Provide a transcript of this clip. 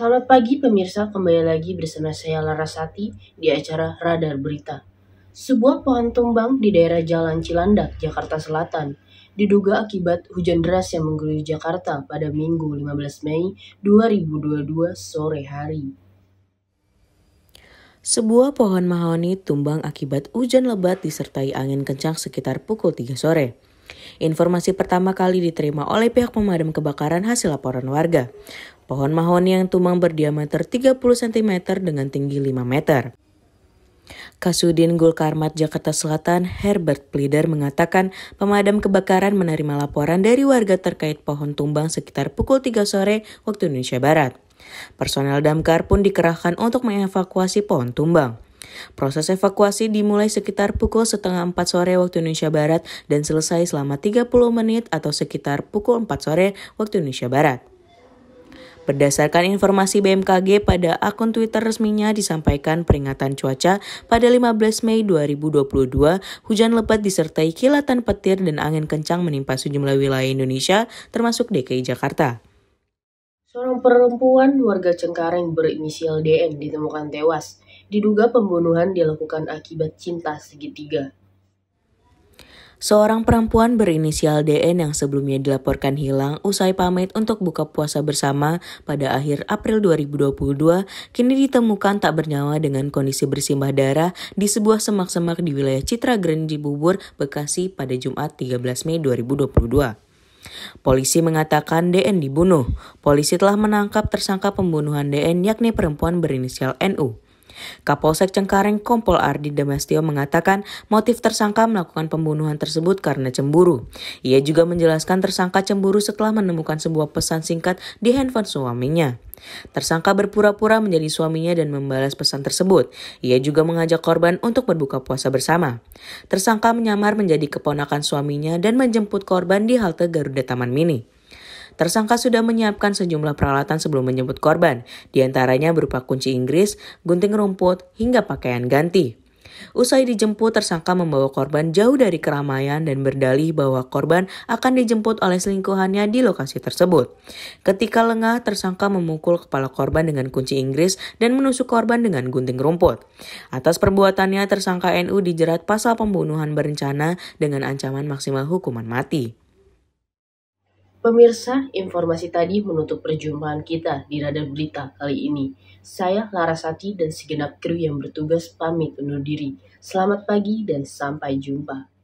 Selamat pagi pemirsa, kembali lagi bersama saya Larasati di acara Radar Berita. Sebuah pohon tumbang di daerah Jalan Cilandak, Jakarta Selatan, diduga akibat hujan deras yang mengguyur Jakarta pada Minggu 15 Mei 2022 sore hari. Sebuah pohon mahoni tumbang akibat hujan lebat disertai angin kencang sekitar pukul 3 sore. Informasi pertama kali diterima oleh pihak pemadam kebakaran hasil laporan warga pohon mahoni yang tumbang berdiameter 30 cm dengan tinggi 5 meter. Kasudin Gulkarmat Jakarta Selatan Herbert Plider mengatakan pemadam kebakaran menerima laporan dari warga terkait pohon tumbang sekitar pukul 3 sore waktu Indonesia Barat. Personel damkar pun dikerahkan untuk mengevakuasi pohon tumbang. Proses evakuasi dimulai sekitar pukul setengah 4 sore waktu Indonesia Barat dan selesai selama 30 menit atau sekitar pukul 4 sore waktu Indonesia Barat. Berdasarkan informasi BMKG pada akun Twitter resminya disampaikan peringatan cuaca pada 15 Mei 2022, hujan lebat disertai kilatan petir dan angin kencang menimpa sejumlah wilayah Indonesia termasuk DKI Jakarta. Seorang perempuan warga Cengkareng berinisial DN ditemukan tewas. Diduga pembunuhan dilakukan akibat cinta segitiga. Seorang perempuan berinisial DN yang sebelumnya dilaporkan hilang usai pamit untuk buka puasa bersama pada akhir April 2022 kini ditemukan tak bernyawa dengan kondisi bersimbah darah di sebuah semak-semak di wilayah Citra Grand Bubur, Bekasi pada Jumat 13 Mei 2022. Polisi mengatakan DN dibunuh. Polisi telah menangkap tersangka pembunuhan DN yakni perempuan berinisial NU. Kapolsek Cengkareng Kompol Ardi Damastio mengatakan motif tersangka melakukan pembunuhan tersebut karena cemburu. Ia juga menjelaskan tersangka cemburu setelah menemukan sebuah pesan singkat di handphone suaminya. Tersangka berpura-pura menjadi suaminya dan membalas pesan tersebut. Ia juga mengajak korban untuk berbuka puasa bersama. Tersangka menyamar menjadi keponakan suaminya dan menjemput korban di halte Garuda Taman Mini. Tersangka sudah menyiapkan sejumlah peralatan sebelum menyebut korban, diantaranya berupa kunci Inggris, gunting rumput, hingga pakaian ganti. Usai dijemput, tersangka membawa korban jauh dari keramaian dan berdalih bahwa korban akan dijemput oleh selingkuhannya di lokasi tersebut. Ketika lengah, tersangka memukul kepala korban dengan kunci Inggris dan menusuk korban dengan gunting rumput. Atas perbuatannya, tersangka NU dijerat pasal pembunuhan berencana dengan ancaman maksimal hukuman mati. Pemirsa, informasi tadi menutup perjumpaan kita di Radar Berita kali ini. Saya Larasati dan segenap kru yang bertugas pamit undur diri. Selamat pagi dan sampai jumpa.